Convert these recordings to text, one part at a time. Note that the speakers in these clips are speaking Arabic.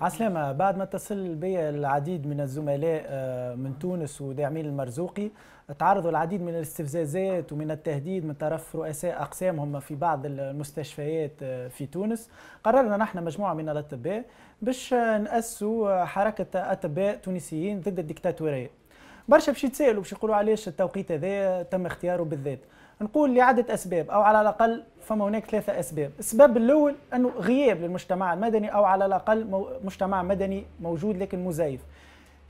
عسلامة بعد ما اتصل بي العديد من الزملاء آه، من تونس وداعمين المرزوقي تعرضوا العديد من الاستفزازات ومن التهديد من طرف رؤساء أقسامهم في بعض المستشفيات آه، في تونس قررنا نحن مجموعة من الأطباء باش آه، نأسوا حركة أطباء تونسيين ضد الدكتاتورية برشا باش يتسالوا باش يقولوا علاش التوقيت هذا تم اختياره بالذات نقول لعدة أسباب أو على الأقل فما هناك ثلاثة أسباب السبب الأول أنه غياب للمجتمع المدني أو على الأقل مجتمع مدني موجود لكن مزيف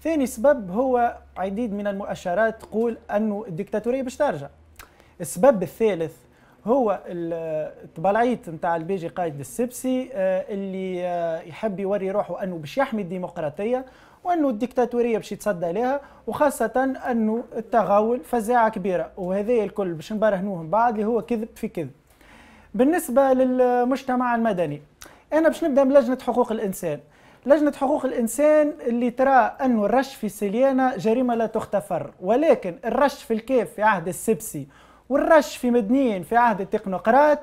ثاني سبب هو عديد من المؤشرات تقول أنه الدكتاتورية باش ترجع السبب الثالث هو التبلعيت نتاع البيجي قائد السبسي آه، اللي آه، يحب يوري روحه انه باش يحمي الديمقراطيه وانه الديكتاتوريه باش يتصدى لها وخاصه انه التغاول فزاعه كبيره وهذا الكل باش نبرهنوهم بعض اللي هو كذب في كذب بالنسبه للمجتمع المدني انا باش نبدا بلجنه حقوق الانسان لجنة حقوق الإنسان اللي ترى انه الرش في سليانة جريمة لا تختفر ولكن الرش في الكيف في عهد السبسي والرش في مدنيين في عهد التكنوقراط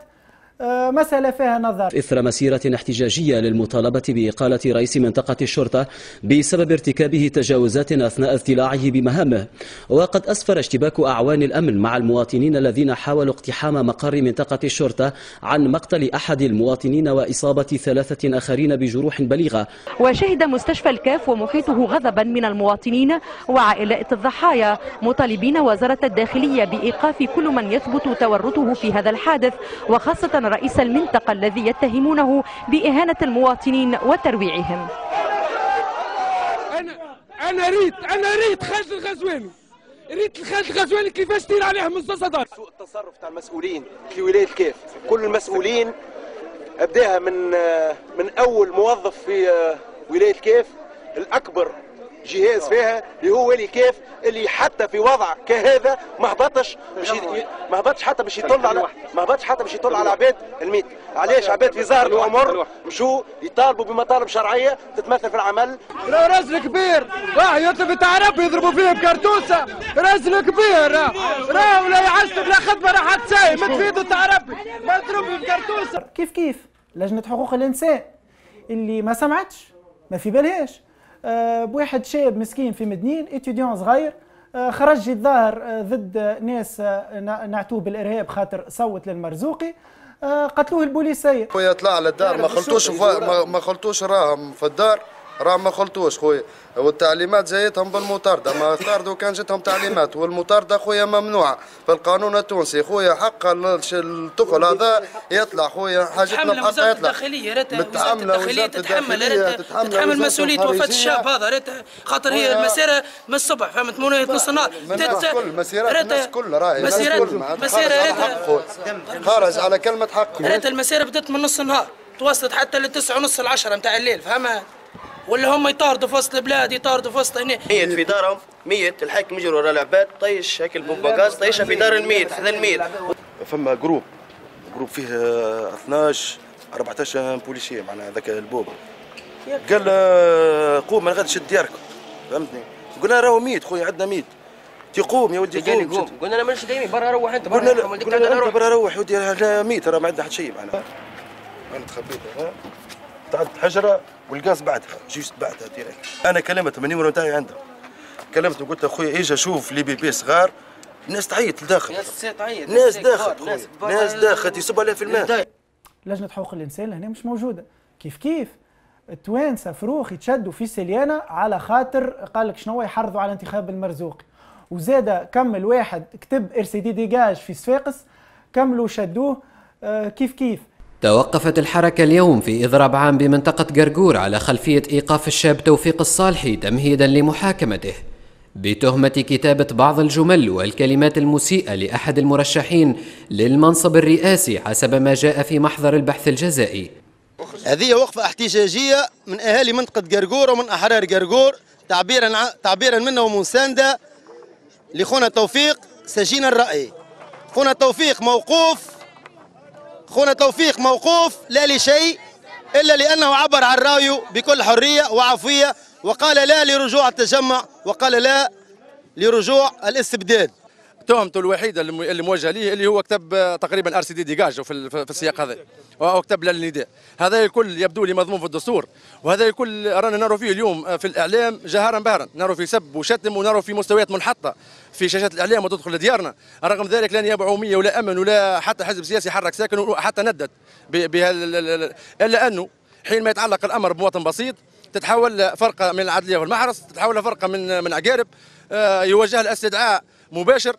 آه، مسألة فيها نظر إثر مسيرة احتجاجية للمطالبة بإقالة رئيس منطقة الشرطة بسبب ارتكابه تجاوزات أثناء اضطلاعه بمهامه وقد أسفر اشتباك أعوان الأمن مع المواطنين الذين حاولوا اقتحام مقر منطقة الشرطة عن مقتل أحد المواطنين وإصابة ثلاثة آخرين بجروح بليغة وشهد مستشفى الكاف ومحيطه غضبا من المواطنين وعائلات الضحايا مطالبين وزارة الداخلية بإيقاف كل من يثبت تورطه في هذا الحادث وخاصة رئيس المنطقة الذي يتهمونه بإهانة المواطنين وترويعهم أنا أنا ريت أنا ريت خالد الغزواني ريت الخالد الغزواني كيفاش دير عليهم الصدر سوء التصرف تاع المسؤولين في ولاية كيف كل المسؤولين أبداها من آه، من أول موظف في آه، ولاية كيف الأكبر جهاز فيها اللي هو ولي كيف اللي حتى في وضع كهذا ما هبطش ما هبطش حتى باش يطل على ما هبطش حتى باش يطل على عباد الميت علاش عباد في زهر العمر مشوا يطالبوا بمطالب شرعيه تتمثل في العمل رجل كبير واحد يطلب التعرب يضربوا فيه بكرتوسه رجل كبير راه ولا يعزب بلا خدمه راح تسايم تفيد التعرب تضرب بكرتوسه كيف كيف لجنه حقوق الانسان اللي ما سمعتش ما في بالهاش آه، بواحد شاب مسكين في مدنين اتيديون صغير آه، خرج الظاهر آه، ضد ناس نعتوه بالارهاب خاطر صوت للمرزوقي قتلوه البوليسيه خويا طلع على الدار ما خلطوش ما خلطوش راهم في الدار راه ما خلطوش خويا والتعليمات جايتهم بالمطارده ما طاردوا كان جاتهم تعليمات والمطارده خويا ممنوعه في القانون التونسي خويا حق الطفل هذا يطلع خويا حاجتنا بحق يطلع الداخليه راه وزاره الداخليه تتحمل تتحمل تتحمل مسؤوليه وفاه الشاب هذا خاطر هي المسيره من الصبح فهمت من نص النهار الكل مسيرات الناس كل راهي مسيرات مسيرات خارج على كلمه حق ريت المسيره بدات من نص النهار توصلت حتى للتسعة ونص العشرة نتاع الليل فهمها ولا هم يطاردوا في وسط البلاد يطاردوا في وسط هنا ميت في دارهم ميت الحاكم يجري ورا العباد طيش هيك البومباكاز طيشها في دار الميت حدا الميت فما جروب جروب فيه 12 14 بوليسيه معناها ذاك البوب قال آه، قوم انا غادي نشد دياركم فهمتني قلنا راهو ميت خويا عندنا ميت تقوم يا ودي قوم قلنا انا مانيش دايمين برا روح انت برا قلنا برا روح يا ودي ميت راه ما عندنا حتى شيء معنا انا تخبيت تعد حجره والقاص بعدها جيست بعدها ديريك انا كلمت من النمره نتاعي عندها كلمت وقلت اخويا اجا شوف لي بيبي صغار الناس تعيط لداخل الناس تعيط ناس داخل ناس داخل يصب عليها في الماء لجنه حقوق الانسان هنا مش موجوده كيف كيف التوانسه فروخ يتشدوا في سليانه على خاطر قال لك شنو يحرضوا على انتخاب المرزوقي وزاد كمل واحد كتب ار سي دي ديجاج في صفاقس كملوا شدوه آه، كيف كيف توقفت الحركة اليوم في إضراب عام بمنطقة قرقور على خلفية إيقاف الشاب توفيق الصالحي تمهيدا لمحاكمته بتهمة كتابة بعض الجمل والكلمات المسيئة لأحد المرشحين للمنصب الرئاسي حسب ما جاء في محضر البحث الجزائي هذه وقفة احتجاجية من أهالي منطقة قرقور ومن أحرار قرقور تعبيرا تعبيرا منا ومساندة لخونا توفيق سجين الرأي خونا توفيق موقوف خونا توفيق موقوف لا لشيء إلا لأنه عبر عن رأيه بكل حرية وعفوية وقال لا لرجوع التجمع وقال لا لرجوع الاستبداد تهمته الوحيده اللي موجهه ليه اللي هو كتاب آه، تقريبا ار سي دي ديجاج في, في السياق هذا وكتاب للنداء هذا الكل يبدو لي مضمون في الدستور وهذا الكل رانا نرى فيه اليوم آه، في الاعلام جهارا بهرا نرى فيه سب وشتم ونرى فيه مستويات منحطه في شاشات الاعلام وتدخل لديارنا رغم ذلك لا نيابه مية ولا امن ولا حتى حزب سياسي حرك ساكن حتى ندت الا انه حينما يتعلق الامر بمواطن بسيط تتحول فرقه من العدليه والمحرس تتحول فرقه من من عقارب آه، يوجه الاستدعاء مباشر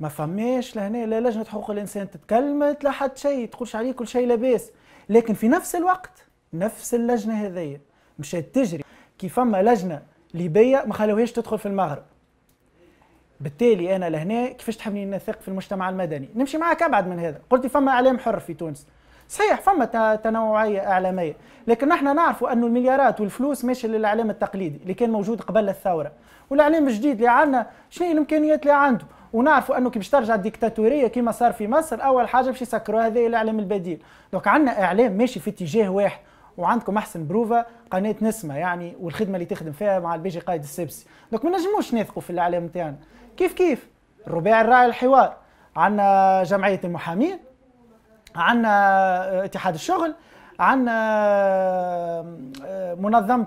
ما فماش لهنا لا لجنه حقوق الانسان تتكلمت لا حد شيء تقولش عليه كل شيء لاباس لكن في نفس الوقت نفس اللجنه هذيا مشات تجري كي فما لجنه ليبيه ما خلوهاش تدخل في المغرب بالتالي انا لهنا كيفاش تحبني نثق في المجتمع المدني نمشي معك ابعد من هذا قلت فما اعلام حر في تونس صحيح فما تنوعيه اعلاميه لكن نحن نعرفوا أن المليارات والفلوس ماشيه للاعلام التقليدي اللي كان موجود قبل الثوره والاعلام الجديد اللي عندنا شنو الامكانيات اللي عنده ونعرفوا انه كي باش ترجع الديكتاتوريه كما صار في مصر اول حاجه باش يسكروا هذا الاعلام البديل دونك عندنا اعلام ماشي في اتجاه واحد وعندكم احسن بروفا قناه نسمه يعني والخدمه اللي تخدم فيها مع البيجي قائد السبسي دونك ما نجموش نثقوا في الاعلام نتاعنا كيف كيف الرباعي الراعي الحوار عندنا جمعيه المحامين عندنا اتحاد الشغل عندنا منظمه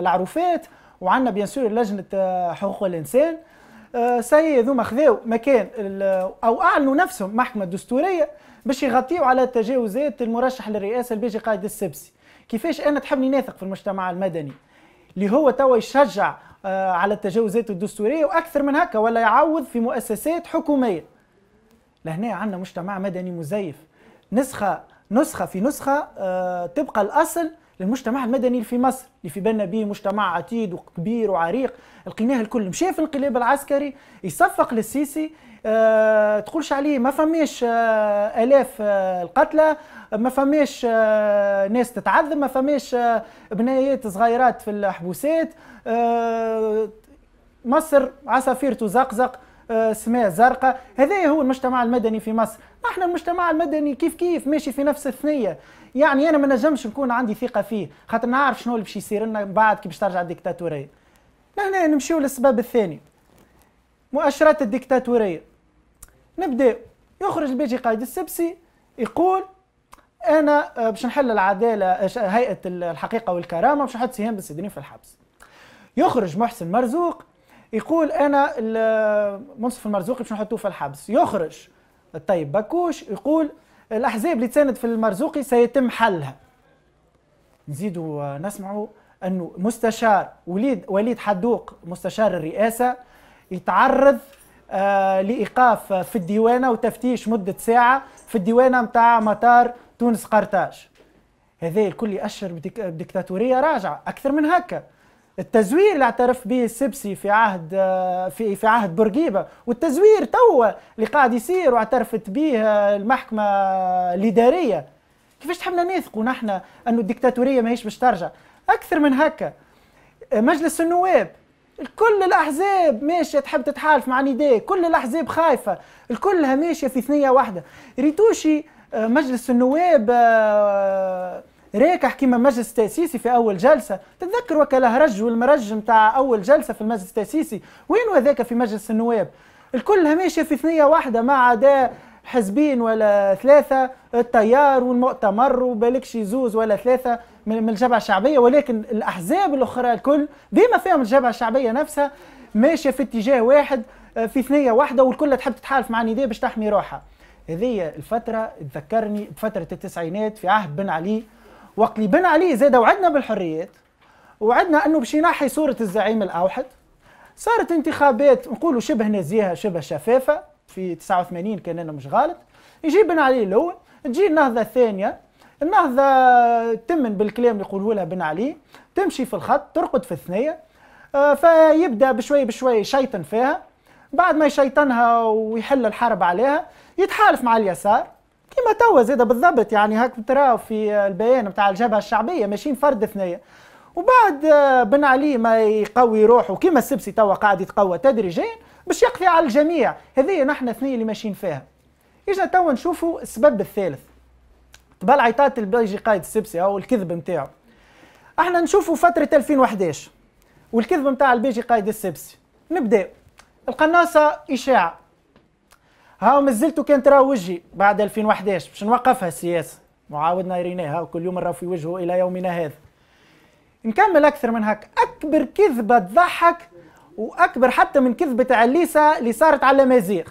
العروفات وعندنا بيان سور لجنه آه، حقوق الانسان آه، سي ذوما خذاو مكان او اعلنوا نفسهم محكمه دستوريه باش يغطيوا على تجاوزات المرشح للرئاسه البيجي قائد السبسي كيفاش انا تحبني ناثق في المجتمع المدني اللي هو توا يشجع آه، على التجاوزات الدستوريه واكثر من هكا ولا يعوض في مؤسسات حكوميه لهنا عندنا مجتمع مدني مزيف نسخه نسخه في نسخه تبقى آه، الاصل للمجتمع المدني في مصر اللي في بالنا به مجتمع عتيد وكبير وعريق لقيناه الكل مشى في الانقلاب العسكري يصفق للسيسي أه تقولش عليه ما فماش آه الاف آه القتلى ما فماش آه ناس تتعذب ما فماش آه بنايات صغيرات في الحبوسات آه مصر عصافير تزقزق آه سماء زرقاء هذا هو المجتمع المدني في مصر احنا المجتمع المدني كيف كيف ماشي في نفس الثنيه يعني انا ما نجمش نكون عندي ثقه فيه خاطر نعرف شنو اللي باش يصير لنا بعد كي باش ترجع الديكتاتوريه لهنا نمشيو للسبب الثاني مؤشرات الديكتاتوريه نبدا يخرج البيجي قايد السبسي يقول انا آه، باش نحل العداله آه، هيئه الحقيقه والكرامه باش نحط سهام بن في الحبس يخرج محسن مرزوق يقول انا آه، منصف المرزوقي باش نحطوه في الحبس يخرج طيب باكوش يقول الأحزاب اللي تساند في المرزوقي سيتم حلها نزيدوا نسمعوا أنه مستشار وليد وليد حدوق مستشار الرئاسة يتعرض آه لإيقاف في الديوانة وتفتيش مدة ساعة في الديوانة متاع مطار تونس قرطاج هذا الكل يأشر بديكتاتورية راجعة أكثر من هكا التزوير اللي اعترف به السبسي في عهد آه، في في عهد بورقيبه والتزوير توا اللي قاعد يصير واعترفت به آه، المحكمه الاداريه كيفاش تحبنا نثقوا نحن انه الديكتاتوريه ماهيش باش ترجع اكثر من هكا آه، مجلس النواب كل الاحزاب ماشيه تحب تتحالف مع نداء كل الاحزاب خايفه الكلها ماشيه في ثنيه واحده ريتوشي مجلس النواب ريكح كيما مجلس تأسيسي في أول جلسة تتذكر وكالهرج والمرج نتاع أول جلسة في المجلس التأسيسي وين وذاك في مجلس النواب الكل ماشية في ثنية واحدة ما عدا حزبين ولا ثلاثة التيار والمؤتمر وبالكش زوز ولا ثلاثة من الجبهة الشعبية ولكن الأحزاب الأخرى الكل ديما فيهم الجبهة الشعبية نفسها ماشية في اتجاه واحد آه، في ثنية واحدة والكل تحب تتحالف مع نيدي باش تحمي روحها هذه الفترة تذكرني بفترة التسعينات في عهد بن علي وقت اللي بن علي زاد وعدنا بالحريات وعدنا انه باش ينحي صوره الزعيم الاوحد صارت انتخابات نقولوا شبه نزيهه شبه شفافه في 89 كان انا مش غلط يجي بن علي الاول تجي النهضه الثانيه النهضه تمن بالكلام اللي يقولوا لها بن علي تمشي في الخط ترقد في الثنيه آه، فيبدا بشوي بشوي شيطن فيها بعد ما يشيطنها ويحل الحرب عليها يتحالف مع اليسار كيما توا زاد بالضبط يعني هاك تراو في البيان نتاع الجبهه الشعبيه ماشيين فرد ثنيه وبعد آه، بن علي ما يقوي روحه كيما السبسي توا قاعد يتقوى تدريجيا باش يقضي على الجميع هذه نحن اثنين اللي ماشيين فيها اجنا توا نشوفوا السبب الثالث تبال عيطات البيجي قايد السبسي او الكذب نتاعو احنا نشوفوا فتره 2011 والكذب نتاع البيجي قايد السبسي نبدا القناصه اشاعه هاو مازلتو كان ترى وجهي بعد 2011 باش نوقفها السياسه معاودنا ريناها كل يوم راه في وجهه الى يومنا هذا نكمل اكثر من هك اكبر كذبه تضحك واكبر حتى من كذبه عليسة اللي صارت على مازيغ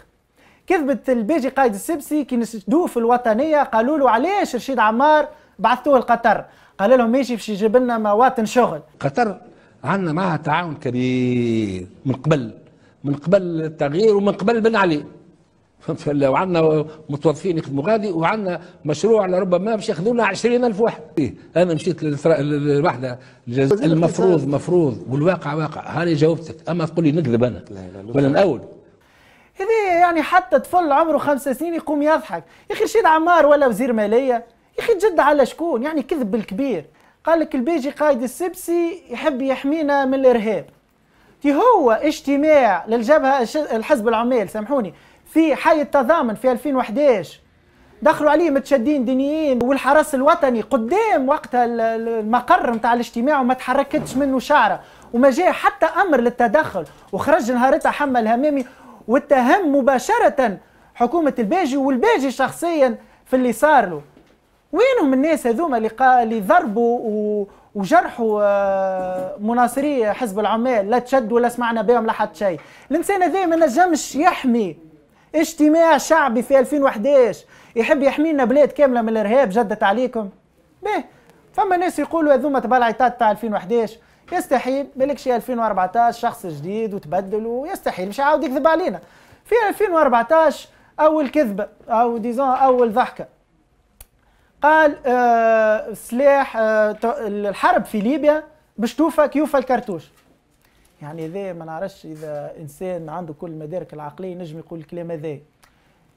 كذبه البيجي قائد السبسي كي نسدوه في الوطنيه قالوا له علاش رشيد عمار بعثوه لقطر قال لهم ماشي باش يجيب لنا مواطن شغل قطر عندنا معها تعاون كبير من قبل من قبل التغيير ومن قبل بن علي وعندنا متوظفين يخدموا غادي وعندنا مشروع لربما باش ياخذوا لنا 20000 واحد إيه، انا مشيت لوحده المفروض مفروض والواقع واقع هاني جاوبتك اما تقول لي نكذب انا ولا نقول هذا يعني حتى طفل عمره خمس سنين يقوم يضحك يا اخي رشيد عمار ولا وزير ماليه يا اخي جد على شكون يعني كذب الكبير قال لك البيجي قايد السبسي يحب يحمينا من الارهاب تي هو اجتماع للجبهه الحزب العمال سامحوني في حي التضامن في 2011 دخلوا عليه متشدين دينيين والحرس الوطني قدام وقتها المقر نتاع الاجتماع وما تحركتش منه شعره وما جاء حتى امر للتدخل وخرج نهارتها حمى الهمامي واتهم مباشره حكومه الباجي والباجي شخصيا في اللي صار له وينهم الناس هذوما اللي اللي ضربوا وجرحوا آه، مناصري حزب العمال لا تشد ولا سمعنا بهم لا حد شيء الانسان هذا ما نجمش يحمي اجتماع شعبي في 2011 يحب يحمينا بلاد كامله من الارهاب جدت عليكم به فما ناس يقولوا هذوما تبع العطات تاع 2011 يستحيل بالك 2014 شخص جديد وتبدل ويستحيل مش عاود يكذب علينا في 2014 اول كذبه او ديزون اول ضحكه قال آه سلاح آه الحرب في ليبيا باش توفى كيوفى الكرتوش يعني هذا ما نعرفش اذا انسان عنده كل المدارك العقليه ينجم يقول الكلام هذا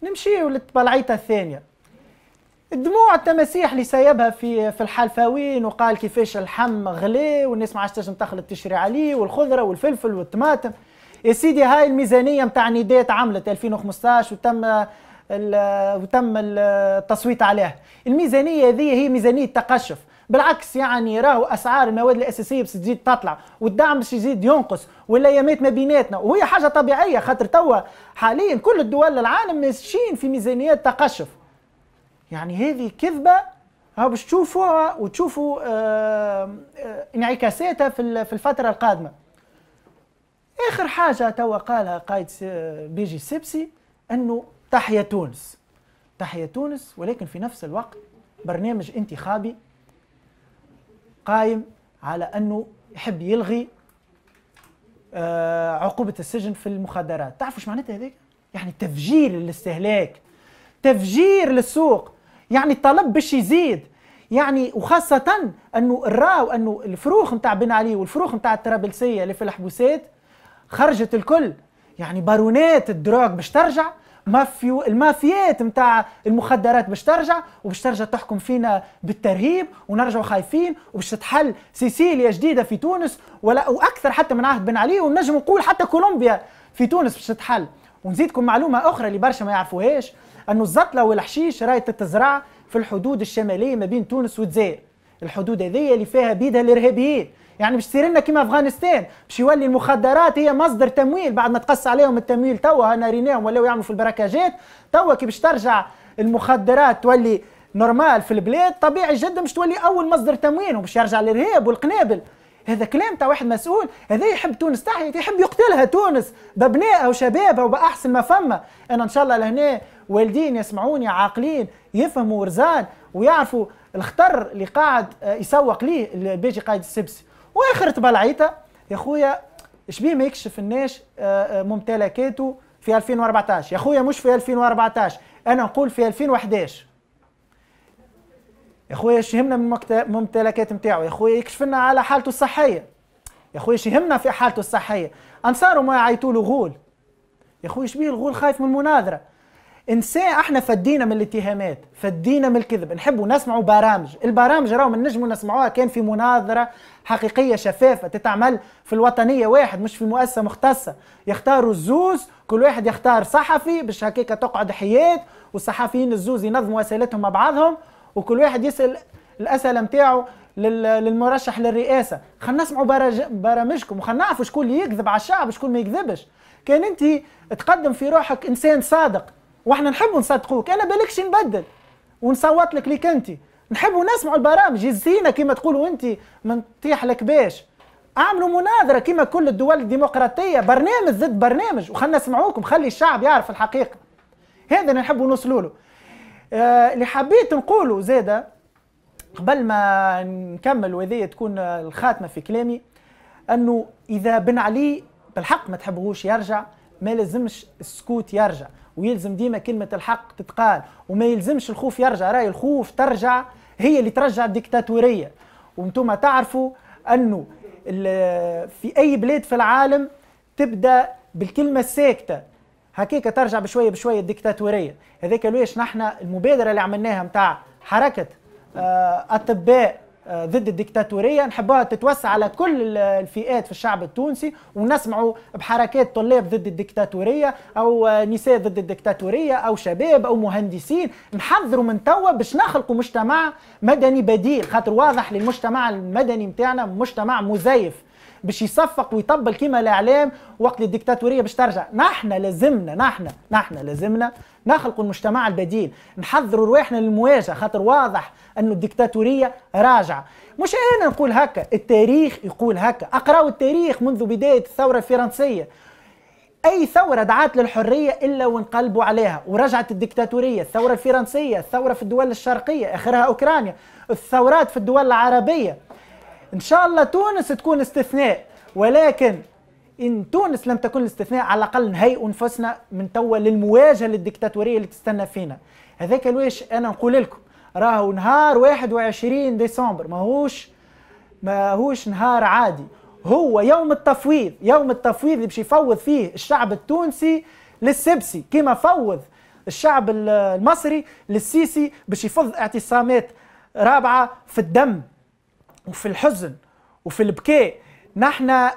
نمشيو للطلعيطه الثانيه الدموع التماسيح اللي سايبها في في الحلفاوين وقال كيفاش اللحم غلي والناس ما عادش تنجم تخلط تشري عليه والخضره والفلفل والطماطم يا سيدي هاي الميزانيه نتاع نداء عملت 2015 وتم وتم التصويت عليها الميزانيه هذه هي ميزانيه تقشف بالعكس يعني راهو اسعار المواد الاساسيه باش تزيد تطلع والدعم باش يزيد ينقص والايامات ما بيناتنا وهي حاجه طبيعيه خاطر توا حاليا كل الدول العالم ماشيين في ميزانيات تقشف يعني هذه كذبه ها باش تشوفوها وتشوفوا آه آه انعكاساتها في في الفتره القادمه اخر حاجه توا قالها قائد بيجي سيبسي انه تحيا تونس تحيا تونس ولكن في نفس الوقت برنامج انتخابي قايم على انه يحب يلغي آه، عقوبه السجن في المخدرات تعرفوا ايش معناتها هذيك يعني تفجير للاستهلاك تفجير للسوق يعني الطلب باش يزيد يعني وخاصة انه الراو انه الفروخ نتاع بن علي والفروخ نتاع الطرابلسية اللي في الحبوسات خرجت الكل يعني بارونات الدراج باش ترجع مافيو المافيات نتاع المخدرات باش ترجع وباش ترجع تحكم فينا بالترهيب ونرجعوا خايفين وباش تتحل سيسيليا جديده في تونس ولا واكثر حتى من عهد بن علي ونجم نقول حتى كولومبيا في تونس باش تتحل ونزيدكم معلومه اخرى اللي برشا ما يعرفوهاش انه الزطله والحشيش راهي تتزرع في الحدود الشماليه ما بين تونس والجزائر الحدود هذيا اللي فيها بيدها الارهابيين يعني باش يصير لنا كيما افغانستان باش يولي المخدرات هي مصدر تمويل بعد ما تقص عليهم التمويل توا ناريناهم ولاو يعملوا في البراكاجات توا كي باش ترجع المخدرات تولي نورمال في البلاد طبيعي جدا باش تولي اول مصدر تموين وباش يرجع الارهاب والقنابل هذا كلام تاع واحد مسؤول هذا يحب تونس تحيا يحب يقتلها تونس بابنائها وشبابها وباحسن ما فما انا ان شاء الله لهنا والدين يسمعوني عاقلين يفهموا ورزان ويعرفوا الخطر اللي قاعد آه، يسوق ليه البيجي قايد السبسي واخر بلعيته يا خويا شبيه ما يكشفناش آه، آه، ممتلكاته في 2014 يا خويا مش في 2014 انا نقول في 2011 يا خويا ايش يهمنا من ممتلكات نتاعو يا خويا يكشف لنا على حالته الصحيه يا خويا ايش يهمنا في حالته الصحيه انصاره ما يعيطوا له غول يا خويا شبيه الغول خايف من المناظره انساه احنا فدينا من الاتهامات فدينا من الكذب نحبوا نسمعوا برامج البرامج من نجموا نسمعوها كان في مناظره حقيقيه شفافه تتعمل في الوطنيه واحد مش في مؤسسه مختصه يختاروا الزوز كل واحد يختار صحفي باش هكاك تقعد حياه والصحفيين الزوز ينظموا اسئلتهم مع بعضهم وكل واحد يسال الاسئله نتاعو للمرشح للرئاسه خلينا نسمعوا برامجكم وخلينا نعرفوا شكون اللي يكذب على الشعب شكون ما يكذبش كان انت تقدم في روحك انسان صادق واحنا نحبوا نصدقوك انا بالكش نبدل ونصوت لك ليك انت نحبوا نسمعوا البرامج الزينه كما تقولوا انت ما نطيح لك باش اعملوا مناظره كما كل الدول الديمقراطيه برنامج ضد برنامج وخلنا نسمعوكم خلي الشعب يعرف الحقيقه هذا اللي نحبوا نوصلوا له آه اللي حبيت نقوله زاده قبل ما نكمل وهذه تكون الخاتمه في كلامي انه اذا بن علي بالحق ما تحبوش يرجع ما لازمش السكوت يرجع ويلزم ديما كلمة الحق تتقال وما يلزمش الخوف يرجع راي الخوف ترجع هي اللي ترجع الديكتاتورية وانتم تعرفوا أنه في أي بلاد في العالم تبدأ بالكلمة الساكتة هكاك ترجع بشوية بشوية الديكتاتورية هذاك ليش نحن المبادرة اللي عملناها متاع حركة آه، أطباء آه، ضد الديكتاتوريه نحبها تتوسع على كل الفئات في الشعب التونسي ونسمعوا بحركات طلاب ضد الديكتاتوريه او آه، نساء ضد الديكتاتوريه او شباب او مهندسين نحذروا من توا باش نخلقوا مجتمع مدني بديل خاطر واضح للمجتمع المدني نتاعنا مجتمع مزيف باش يصفق ويطبل كيما الاعلام وقت الديكتاتوريه باش ترجع نحن لازمنا نحن نحن لازمنا نخلق المجتمع البديل نحذروا رواحنا للمواجهه خاطر واضح انه الديكتاتوريه راجعه مش انا نقول هكا التاريخ يقول هكا اقراوا التاريخ منذ بدايه الثوره الفرنسيه اي ثوره دعات للحريه الا وانقلبوا عليها ورجعت الديكتاتوريه الثوره الفرنسيه الثوره في الدول الشرقيه اخرها اوكرانيا الثورات في الدول العربيه ان شاء الله تونس تكون استثناء ولكن إن تونس لم تكن الاستثناء على الأقل نهيئ أنفسنا من توا للمواجهة للديكتاتورية اللي تستنى فينا هذاك الواش أنا نقول لكم راهو نهار 21 ديسمبر ماهوش ماهوش نهار عادي هو يوم التفويض يوم التفويض اللي باش يفوض فيه الشعب التونسي للسبسي كما فوض الشعب المصري للسيسي باش يفض اعتصامات رابعه في الدم وفي الحزن وفي البكاء نحن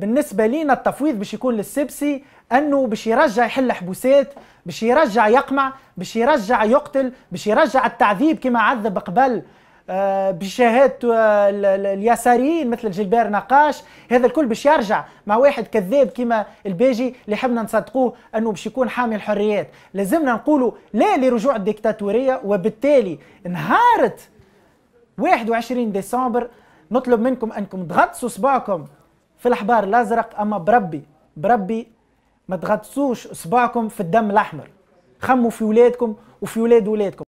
بالنسبة لينا التفويض باش يكون للسبسي انه باش يرجع يحل حبوسات باش يرجع يقمع باش يرجع يقتل باش يرجع التعذيب كما عذب قبل آه، بشهادة آه، اليساريين مثل جلبير نقاش هذا الكل باش يرجع مع واحد كذاب كما الباجي اللي حبنا نصدقوه انه باش يكون حامي الحريات لازمنا نقولوا لا لرجوع الديكتاتوريه وبالتالي انهارت 21 ديسمبر نطلب منكم انكم تغطسوا صباعكم في الحبار الازرق اما بربي بربي ما تغطسوش صباعكم في الدم الاحمر خموا في ولادكم وفي ولاد ولادكم